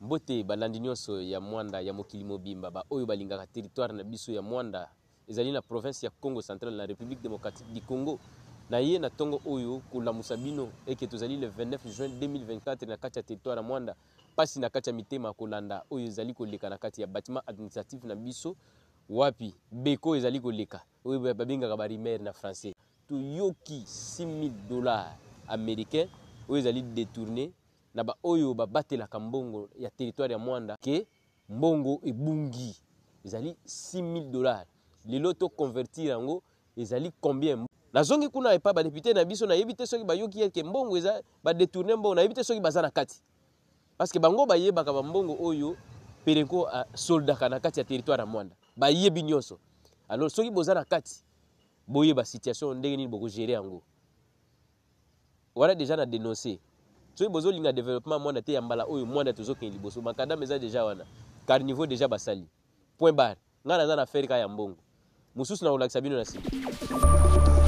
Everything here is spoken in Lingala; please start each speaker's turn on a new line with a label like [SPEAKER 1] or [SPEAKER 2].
[SPEAKER 1] mbote balandi nyonso ya mwanda ya mokili mobimba baoyo balingaka territoire na biso ya mwanda ezali na province ya congo central na république démocratique du congo na ye na ntongo oyo kolamusa bino eke tozali le 29 juin 2024 na kati ya territoire ya mwanda mpasi na kati ya mitema kolanda oyo ezali koleka na kati ya bâtiment administratif na biso wapi beko ezali koleka oyo babengaka barimere na français toyoki 6000 dollar américain oyo ezali détourne na baoyo babatelaka mbongo ya territoire ya mwanda ke mbongo ebungi ezali 6000 dollar lelo toconvertir yango ezali combien nazongi kuna epai badepute na biso nayebi te soki bayoki ete mbongo eza badetourne mbongo nayebi te soki baza na kati parceke bango bayebaka bambongo oyo perenko asoldaka na kati ya territoire ya mwanda bayebi nyonso alors soki boza na kati boyeba situation ndenge nini bokogere yango wana deja na denonse soki bozolinga développement mwana te ya mbala oyo mwana tozokende liboso makadame eza deja wana carniveau deja basali point bare ngai naza na affaire kaka ya mbongo mosusu na kolakisa bino na nsima